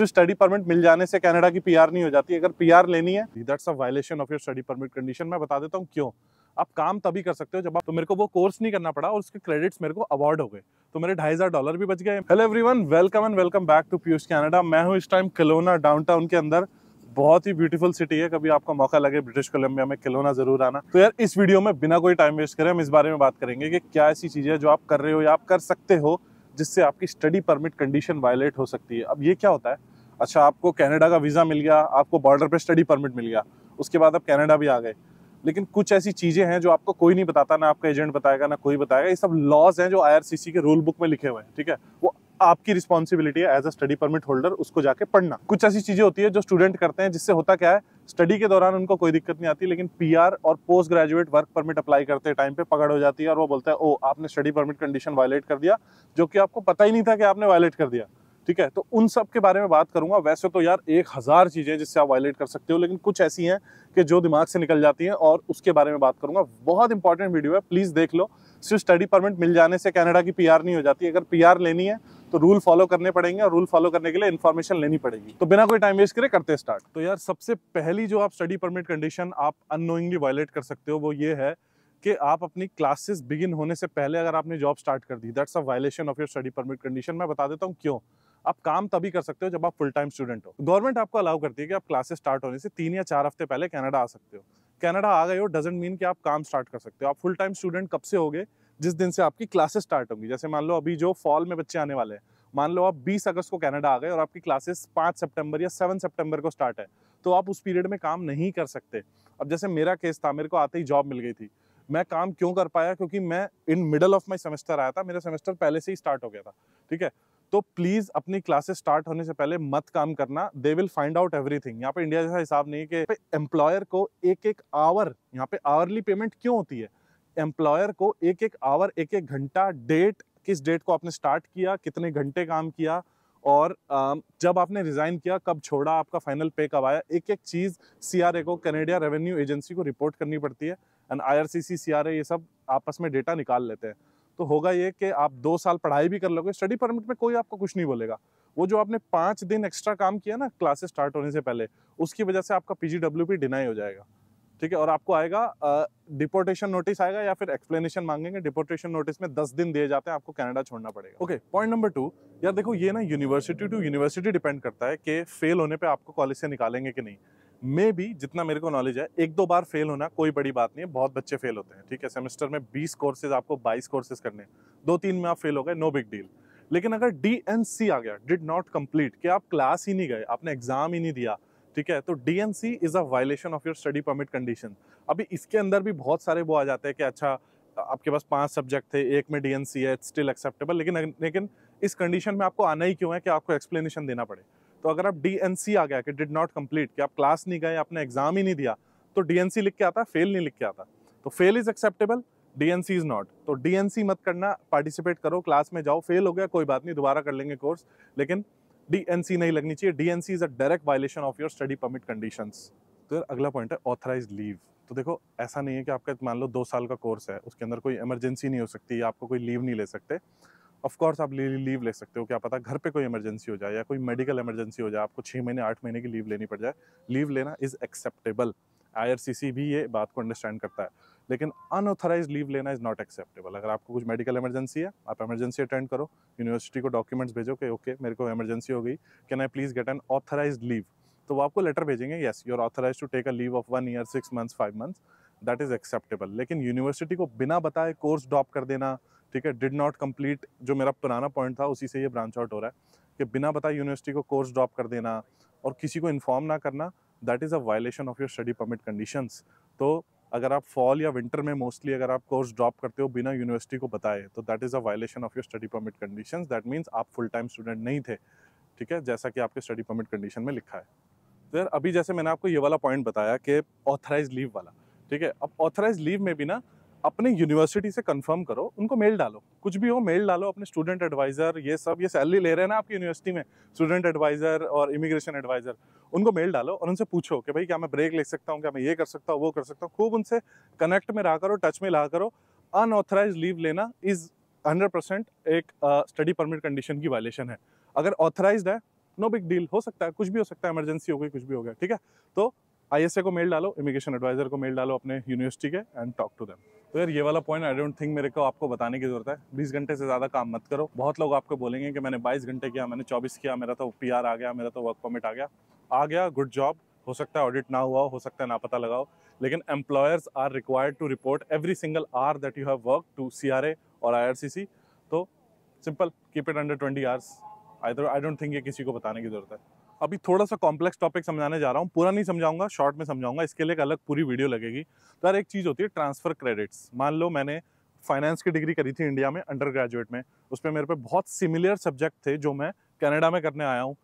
सिर्फ study permit मिल जाने से कनाडा की पीआर नहीं हो जाती अगर पीआर लेनी है that's a violation of your study permit condition मैं बता देता हूँ क्यों आप काम तभी कर सकते हो जब आप तो मेरे को वो कोर्स नहीं करना पड़ा और उसके क्रेडिट्स मेरे को अवार्ड हो गए तो मेरे ढाई हज़ार डॉलर भी बच गए hello everyone welcome and welcome back to Piyush Canada मैं हूँ इस टाइम कलोना डाउनटाउन के अंदर बहुत ही ब्यूटीफुल सिटी है कभी आपका मौका लगे ब्रिटिश कोलंबिया में खिलौना जरूर आना तो यार इस वीडियो में बिना कोई टाइम वेस्ट करें हम इस बारे में बात करेंगे कि क्या ऐसी चीज़ें जो आप कर रहे हो या आप कर सकते हो जिससे आपकी स्टडी परमिट कंडीशन वायलेट हो सकती है अब ये क्या होता है अच्छा आपको कनाडा का वीज़ा मिल गया आपको बॉर्डर पे स्टडी परमिट मिल गया उसके बाद आप कनाडा भी आ गए लेकिन कुछ ऐसी चीज़ें हैं जो आपको कोई नहीं बताता ना आपका एजेंट बताएगा ना कोई बताएगा ये सब लॉज हैं जो आई के रूल बुक में लिखे हुए हैं ठीक है वो आपकी रिस्पॉन्सिबिलिटी है as a study permit holder उसको जाके पढ़ना कुछ ऐसी चीज़ें होती है जो स्टूडेंट करते हैं जिससे होता क्या है स्टडी के दौरान उनको कोई दिक्कत नहीं आती लेकिन पीआर और post graduate work permit apply करते टाइम पे पकड़ हो जाती है और वो बोलता है ओ आपने स्टडी परमिट कंडीशन वायलेट कर दिया जो कि आपको पता ही नहीं था कि आपने वायलेट कर दिया ठीक है तो उन सब के बारे में बात करूंगा वैसे तो यार एक हज़ार चीज़ें जिससे आप वायलेट कर सकते हो लेकिन कुछ ऐसी हैं कि जो दिमाग से निकल जाती हैं और उसके बारे में बात करूंगा बहुत इंपॉर्टेंट वीडियो है प्लीज़ देख लो सिर्फ स्टडी परमिट मिल जाने से कनाडा की पीआर नहीं हो जाती अगर पीआर लेनी है तो रूल फॉलो करने पड़ेंगे और रूल फॉलो करने के लिए इन्फॉर्मेशन लेनी पड़ेगी तो बिना कोई टाइम वेस्ट करे करते स्टार्ट तो यार सबसे पहली जो आप स्टडी परमिट कंडीशन आप अनोइंगली वायलेट कर सकते हो वो ये है कि आप अपनी क्लासेस बिगिन होने से पहले अगर आपने जॉब स्टार्ट कर दी that's a violation of your study permit condition मैं बता देता हूँ क्यों आप काम तभी कर सकते हो जब आप फुल टाइम स्टूडेंट हो गवर्नमेंट आपको अलाउ करती है कि आप क्लासेस स्टार्ट होने से तीन या चार हफ्ते पहले कनाडा आ सकते हो कनाडा आ गए हो डजेंट मीन कि आप काम स्टार्ट कर सकते हो आप फुल टाइम स्टूडेंट कब से होगे जिस दिन से आपकी क्लासेस स्टार्ट होंगी जैसे मान लो अभी जो फॉल में बच्चे आने वाले हैं मान लो आप 20 अगस्त को कनाडा आ गए और आपकी क्लासेस 5 सितंबर या 7 सितंबर को स्टार्ट है तो आप उस पीरियड में काम नहीं कर सकते अब जैसे मेरा केस था मेरे को आते ही जॉब मिल गई थी मैं काम क्यों कर पाया क्योंकि मैं in middle of my semester आया था मेरा सेमेस्टर पहले से ही स्टार्ट हो गया था ठीक है तो प्लीज़ अपनी क्लासेस स्टार्ट होने से पहले मत काम करना they will find out everything यहाँ पे इंडिया जैसा हिसाब नहीं है कि एम्प्लॉयर को एक एक आवर यहाँ पे आवरली पेमेंट क्यों होती है एम्प्लॉयर को एक एक आवर एक एक घंटा डेट किस डेट को आपने स्टार्ट किया कितने घंटे काम किया और जब आपने रिज़ाइन किया कब छोड़ा आपका फाइनल पे कब आया एक एक चीज़ सीआरए को कनेडिया रेवेन्यू एजेंसी को रिपोर्ट करनी पड़ती है एंड आईआरसीसी सीआरए ये सब आपस में डेटा निकाल लेते हैं तो होगा ये कि आप दो साल पढ़ाई भी कर लोगे स्टडी परमिट में कोई आपको कुछ नहीं बोलेगा वो जो आपने पाँच दिन एक्स्ट्रा काम किया ना क्लासेस स्टार्ट होने से पहले उसकी वजह से आपका पी डिनाई हो जाएगा ठीक है और आपको आएगा डिपोर्टेशन नोटिस आएगा या फिर एक्सप्लेनेशन मांगेंगे डिपोर्टेशन नोटिस में दस दिन दिए जाते हैं आपको कनाडा छोड़ना पड़ेगा ओके पॉइंट नंबर टू यार देखो ये ना यूनिवर्सिटी टू यूनिवर्सिटी डिपेंड करता है कि फेल होने पे आपको कॉलेज से निकालेंगे कि नहीं मे भी जितना मेरे को नॉलेज है एक दो बार फेल होना कोई बड़ी बात नहीं है बहुत बच्चे फेल होते हैं ठीक है सेमेस्टर में बीस कोर्सेज आपको बाईस कोर्सेज करने दो तीन में आप फेल हो गए नो बिग डील लेकिन अगर डी एन सी आ गया डिड नॉट कम्प्लीट कि आप क्लास ही नहीं गए आपने एग्जाम ही नहीं दिया ठीक है तो D N C is a violation of your study permit condition अभी इसके अंदर भी बहुत सारे वो आ जाते हैं कि अच्छा आपके पास पांच सब्जेक्ट थे एक में डी एन सी है स्टिल एक्सेप्टेबल लेकिन लेकिन इस कंडीशन में आपको आना ही क्यों है कि आपको एक्सप्लेनेशन देना पड़े तो अगर आप डी आ गया कि डिड नॉट कम्प्लीट कि आप क्लास नहीं गए आपने एग्जाम ही नहीं दिया तो डी लिख के आता फेल नहीं लिख के आता तो fail is acceptable D is not तो डी मत करना पार्टिसिपेट करो क्लास में जाओ फेल हो गया कोई बात नहीं दोबारा कर लेंगे कोर्स लेकिन डी नहीं लगनी चाहिए D is a direct violation of your study permit condition तो अगला पॉइंट है ऑथराइज लीव तो देखो ऐसा नहीं है कि आपका मान लो दो साल का कोर्स है उसके अंदर कोई इमरजेंसी नहीं हो सकती आपको कोई लीव नहीं ले सकते ऑफकोर्स आप लीव ले सकते हो क्या पता घर पे कोई इमरजेंसी हो जाए या कोई मेडिकल इमरजेंसी हो जाए आपको छः महीने आठ महीने की लीव लेनी पड़ जाए लीव लेना इज़ एक्सेप्टेबल आई भी ये बात को अंडरस्टैंड करता है लेकिन अनऑथराइज लीव लेना इज़ नॉट एक्सेप्टेबल अगर आपको कुछ मेडिकल इमरजेंसी है आप इमरजेंसी अटेंड करो यूनिवर्सिटी को डॉक्यूमेंट्स भेजो कि ओके मेरे को इमरजेंसी हो गई can I please get an authorise leave तो वो आपको लेटर भेजेंगे yes you are authorise to take a leave of one year six months five months that is acceptable लेकिन यूनिवर्सिटी को बिना बताए कोर्स ड्रॉप कर देना ठीक है डिड नॉट कम्प्लीट जो मेरा पुराना पॉइंट था उसी से ये ब्रांच आउट हो रहा है कि बिना बताए यूनिवर्सिटी को कोर्स ड्रॉप कर देना और किसी को इन्फॉर्म ना करना that is a violation of your study permit conditions तो अगर आप फॉल या विंटर में मोस्टली अगर आप कोर्स ड्रॉप करते हो बिना यूनिवर्सिटी को बताए तो that is a violation of your study permit conditions that means आप फुल टाइम स्टूडेंट नहीं थे ठीक है जैसा कि आपके स्टडी परमिट कंडीशन में लिखा है तो यार अभी जैसे मैंने आपको ये वाला पॉइंट बताया कि ऑथराइज लीव वाला ठीक है अब ऑथराइज लीव में भी ना अपने यूनिवर्सिटी से कंफर्म करो उनको मेल डालो कुछ भी हो मेल डालो अपने स्टूडेंट एडवाइज़र ये सब ये सैलरी ले रहे हैं ना आपकी यूनिवर्सिटी में स्टूडेंट एडवाइज़र और इमिग्रेशन एडवाइज़र उनको मेल डालो और उनसे पूछो कि भाई क्या मैं ब्रेक ले सकता हूँ क्या मैं ये कर सकता हूँ वो कर सकता हूँ खूब उनसे कनेक्ट में रहा करो टच में रहा करो अनऑथराइज लीव लेना इज़ हंड्रेड परसेंट एक स्टडी परमिट कंडीशन की वायलेशन है अगर ऑथराइज है नो बिग डील हो सकता है कुछ भी हो सकता है इमरजेंसी हो गई कुछ भी हो गया ठीक है तो आईएसए को मेल डालो इमिग्रेशन एडवाइजर को मेल डालो अपने यूनिवर्सिटी के एंड टॉक टू देम तो यार ये वाला पॉइंट आई डोंट थिंक मेरे को आपको बताने की जरूरत है बीस घंटे से ज़्यादा काम मत करो बहुत लोग आपको बोलेंगे कि मैंने बाईस घंटे किया मैंने चौबीस किया मेरा तो पी आ गया मेरा तो वर्क परमिट आ गया आ गया गुड जॉब हो सकता है ऑडिट ना हुआ हो सकता है ना पता लगाओ लेकिन employers are required to report every single hour that you have work to C और आई तो simple keep it under twenty hours I I don't think ये किसी को बताने की जरूरत है अभी थोड़ा सा कॉम्प्लेक्स टॉपिक समझाने जा रहा हूँ पूरा नहीं समझाऊंगा शॉर्ट में समझाऊंगा इसके लिए एक अलग पूरी वीडियो लगेगी तो यार एक चीज़ होती है ट्रांसफ़र क्रेडिट्स मान लो मैंने फाइनेंस की डिग्री करी थी इंडिया में अंडर ग्रेजुएट में उसमें मेरे पे बहुत सिमिलर सब्जेक्ट थे जो मैं कनाडा में करने आया हूँ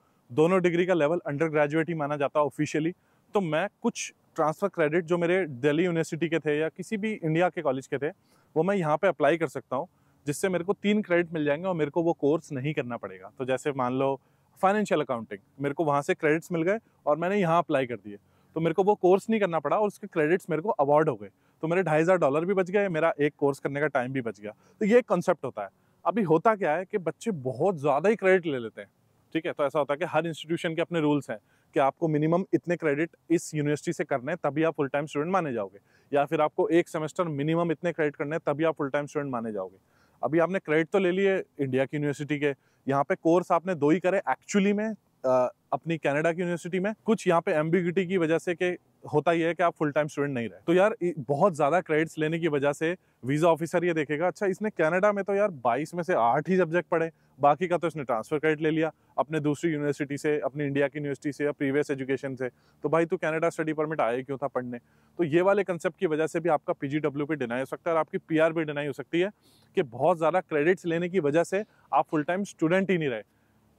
दोनों डिग्री का लेवल अंडर ग्रेजुएट ही माना जाता है ऑफिशियली तो मैं कुछ ट्रांसफ़र क्रेडिट जो मेरे दिल्ली यूनिवर्सिटी के थे या किसी भी इंडिया के कॉलेज के थे वो मैं यहाँ पर अप्लाई कर सकता हूँ जिससे मेरे को तीन क्रेडिट मिल जाएंगे और मेरे को वो कोर्स नहीं करना पड़ेगा तो जैसे मान लो फाइनेंशियल अकाउंटिंग मेरे को वहाँ से क्रेडिट्स मिल गए और मैंने यहाँ अप्लाई कर दिए तो मेरे को वो कोर्स नहीं करना पड़ा और उसके क्रेडिट्स मेरे को अवार्ड हो गए तो मेरे ढाई हज़ार डॉलर भी बच गए मेरा एक कोर्स करने का टाइम भी बच गया तो ये एक कॉन्सेप्ट होता है अभी होता क्या है कि बच्चे बहुत ज़्यादा ही क्रेडिट ले लेते हैं ठीक है तो ऐसा होता है कि हर इंस्टीट्यूशन के अपने रूल्स हैं कि आपको मिनिमम इतने क्रेडिट इस यूनिवर्सिटी से करने हैं तभी आप फुल टाइम स्टूडेंट माने जाओगे या फिर आपको एक सेमेस्टर मिनिमम इतने क्रेडिट करने हैं तभी आप फुल टाइम स्टूडेंट माने जाओगे अभी आपने क्रेडिट तो ले लिए इंडिया की यूनिवर्सिटी के यहाँ पे कोर्स आपने दो ही करे एक्चुअली में अपनी कनाडा की यूनिवर्सिटी में कुछ यहाँ पे एम्बिगिटी की वजह से के होता ही है कि आप फुल टाइम स्टूडेंट नहीं रहे तो यार बहुत ज़्यादा क्रेडिट्स लेने की वजह से वीज़ा ऑफिसर ये देखेगा अच्छा इसने कनाडा में तो यार 22 में से आठ ही सब्जेक्ट पढ़े बाकी का तो इसने ट्रांसफ़र क्रेडिट ले लिया अपने दूसरी यूनिवर्सिटी से अपनी इंडिया की यूनिवर्सिटी से या प्रीवियस एजुकेशन से तो भाई तू कनाडा स्टडी परमिट आया क्यों था पढ़ने तो ये वाले कंसेप्ट की वजह से भी आपका पी जी डब्ल्यू भी डिनाई हो सकता है और आपकी पी आर भी डिनाई हो सकती है कि बहुत ज़्यादा क्रेडिट्स लेने की वजह से आप फुल टाइम स्टूडेंट ही नहीं रहे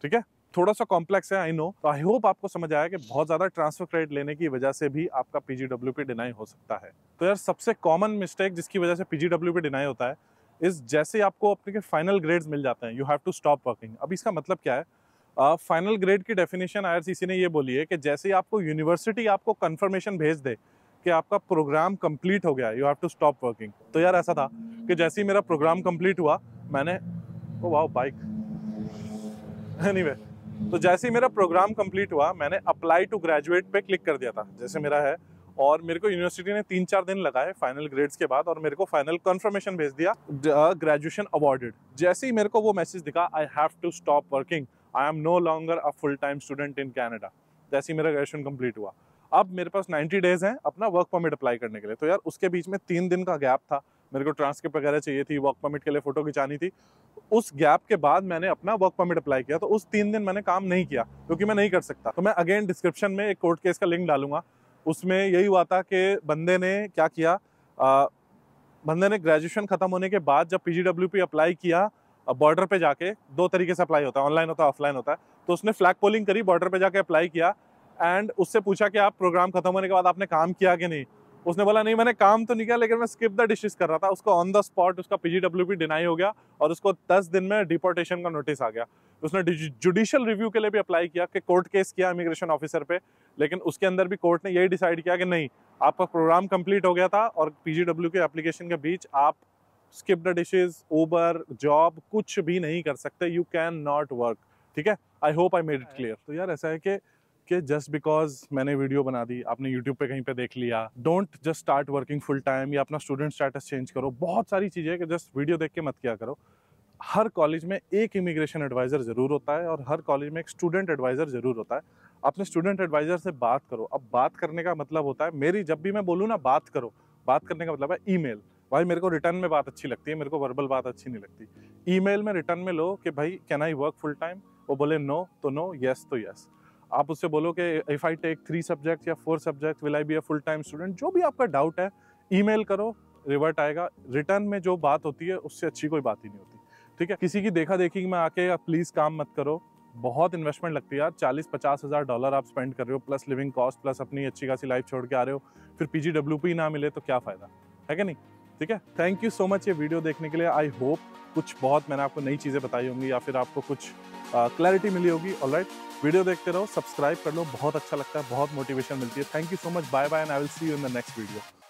ठीक है थोड़ा सा कॉम्प्लेक्स है आई नो तो आई होप आपको समझ आया कि बहुत ज़्यादा ट्रांसफर क्रेडिट लेने की वजह से भी आपका पीजीडब्ल्यू पे डिनाई हो सकता है तो यार सबसे कॉमन मिस्टेक जिसकी वजह से पीजीडब्ल्यू पे डिनाई होता है इस जैसे आपको अपने के फाइनल ग्रेड्स मिल जाते हैं you have to stop working अब इसका मतलब क्या है फाइनल uh, ग्रेड की डेफिनेशन आई ने ये बोली है कि जैसे ही आपको यूनिवर्सिटी आपको कंफर्मेशन भेज दे कि आपका प्रोग्राम कंप्लीट हो गया you have to stop working तो यार ऐसा था कि जैसे ही मेरा प्रोग्राम कंप्लीट हुआ मैंने ओ वाह बाइक एनीवे तो जैसे ही मेरा प्रोग्राम कंप्लीट हुआ मैंने अप्लाई टू ग्रेजुएट पे क्लिक कर दिया था जैसे मेरा है और मेरे को यूनिवर्सिटी ने तीन चार दिन लगाए फाइनल ग्रेड्स के बाद और मेरे को फाइनल कन्फर्मेशन भेज दिया ग्रेजुएशन अवार्डेड जैसे ही मेरे को वो मैसेज दिखा I have to stop working I am no longer a full time student in Canada जैसे ही मेरा ग्रेजुएशन कम्प्लीट हुआ अब मेरे पास 90 डेज हैं अपना वर्क परमिट अप्लाई करने के लिए तो यार उसके बीच में तीन दिन का गैप था मेरे को ट्रांसक्रिप्ट वगैरह चाहिए थी वर्क परमिट के लिए फ़ोटो खिंचानी थी उस गैप के बाद मैंने अपना वर्क परमिट अप्लाई किया तो उस तीन दिन मैंने काम नहीं किया क्योंकि मैं नहीं कर सकता तो मैं अगेन डिस्क्रिप्शन में एक कोर्ट केस का लिंक डालूंगा उसमें यही हुआ था कि बंदे ने क्या किया आ, बंदे ने ग्रेजुएशन ख़त्म होने के बाद जब पी अप्लाई किया बॉर्डर पे जाके दो तरीके से अप्लाई होता है ऑनलाइन होता है ऑफलाइन होता है तो उसने फ्लैग पोलिंग करी बॉर्डर पे जाके अप्लाई किया एंड उससे पूछा कि आप प्रोग्राम खत्म होने के बाद आपने काम किया कि नहीं उसने बोला नहीं मैंने काम तो नहीं किया लेकिन मैं स्किप द डिशेस कर रहा था उसको ऑन द स्पॉट उसका पीजीडब्ल्यू डिनाई हो गया और उसको दस दिन में डिपोर्टेशन का नोटिस आ गया उसने जुडिशियल रिव्यू के लिए भी अप्लाई किया कि कोर्ट केस किया इमिग्रेशन ऑफिसर पे लेकिन उसके अंदर भी कोर्ट ने यही डिसाइड किया कि नहीं आपका प्रोग्राम कंप्लीट हो गया था और पीजीडब्ल्यू के एप्लीकेशन के बीच आप skip the dishes Uber job कुछ भी नहीं कर सकते यू कैन नॉट वर्क ठीक है I hope I made it clear तो यार ऐसा है कि कि जस्ट बिकॉज मैंने वीडियो बना दी आपने यूट्यूब पे कहीं पे देख लिया don't just start working full time या अपना स्टूडेंट स्टेटस चेंज करो बहुत सारी चीज़ें हैं कि जस्ट वीडियो देख के मत किया करो हर कॉलेज में एक इमिग्रेशन एडवाइज़र ज़रूर होता है और हर कॉलेज में एक स्टूडेंट एडवाइज़र ज़रूर होता है अपने स्टूडेंट एडवाइज़र से बात करो अब बात करने का मतलब होता है मेरी जब भी मैं बोलूँ ना बात करो बात करने का मतलब है ई भाई मेरे को रिटर्न में बात अच्छी लगती है मेरे को वर्बल बात अच्छी नहीं लगती ई में रिटर्न में लो कि भाई can I work full time वो बोले नो तो नो यस तो यस आप उससे बोलो कि if I take three subject या four subject will I be a full time student जो भी आपका डाउट है ईमेल करो रिवर्ट आएगा रिटर्न में जो बात होती है उससे अच्छी कोई बात ही नहीं होती ठीक है किसी की देखा देखी मैं आके आप प्लीज़ काम मत करो बहुत इन्वेस्टमेंट लगती है यार चालीस पचास हज़ार डॉलर आप स्पेंड कर रहे हो प्लस लिविंग कॉस्ट प्लस अपनी अच्छी खासी लाइफ छोड़ के आ रहे हो फिर पी ना मिले तो क्या फ़ायदा है कि नहीं ठीक है थैंक यू सो मच ये वीडियो देखने के लिए आई होप कुछ बहुत मैंने आपको नई चीज़ें बताई होंगी या फिर आपको कुछ क्लैरिटी मिली होगी ऑल राइट वीडियो देखते रहो सब्सक्राइब कर लो बहुत अच्छा लगता है बहुत मोटिवेशन मिलती है thank you so much bye bye and I will see you in the next video